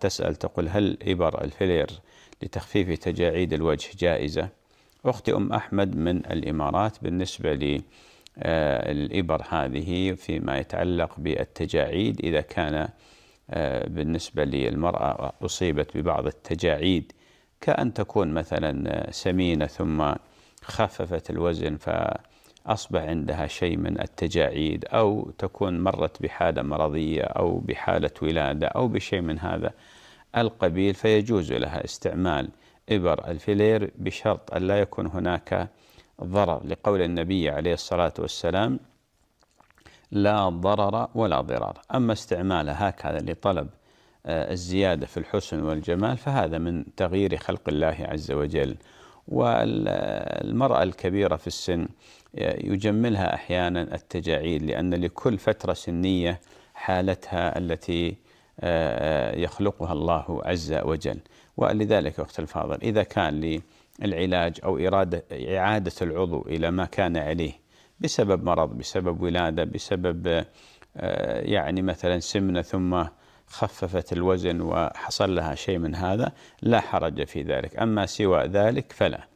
تسأل تقول هل إبر الفيلير لتخفيف تجاعيد الوجه جائزة؟ أختي أم أحمد من الإمارات بالنسبة للإبر آه، الإبر هذه فيما يتعلق بالتجاعيد إذا كان آه، بالنسبة للمرأة أصيبت ببعض التجاعيد كأن تكون مثلا سمينة ثم خففت الوزن ف أصبح عندها شيء من التجاعيد أو تكون مرت بحالة مرضية أو بحالة ولادة أو بشيء من هذا القبيل فيجوز لها استعمال إبر الفيلير بشرط أن لا يكون هناك ضرر لقول النبي عليه الصلاة والسلام لا ضرر ولا ضرار أما استعمالها هكذا لطلب آه، الزيادة في الحسن والجمال فهذا من تغيير خلق الله عز وجل والمرأة الكبيرة في السن يجملها أحيانا التجاعيد لأن لكل فترة سنية حالتها التي آه، آه، يخلقها الله عز وجل ولذلك أخت الفاضل إذا كان للعلاج أو إرادة إعادة العضو إلى ما كان عليه بسبب مرض بسبب ولادة بسبب آه، يعني مثلا سمنة ثم خففت الوزن وحصل لها شيء من هذا لا حرج في ذلك أما سوى ذلك فلا